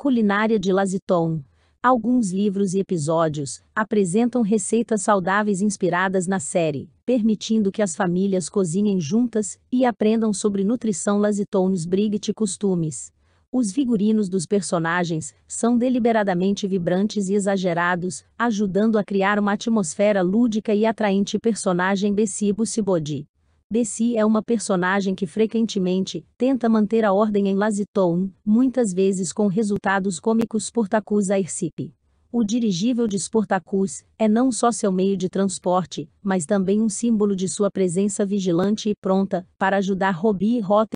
culinária de Laziton. Alguns livros e episódios apresentam receitas saudáveis inspiradas na série, permitindo que as famílias cozinhem juntas e aprendam sobre nutrição Lazitones e costumes. Os figurinos dos personagens são deliberadamente vibrantes e exagerados, ajudando a criar uma atmosfera lúdica e atraente personagem Bessibo Sibodi. Bessie é uma personagem que frequentemente tenta manter a ordem em Laziton, muitas vezes com resultados cômicos Takus Aircipe. O dirigível de Sportacus é não só seu meio de transporte, mas também um símbolo de sua presença vigilante e pronta para ajudar Robbie e Rotter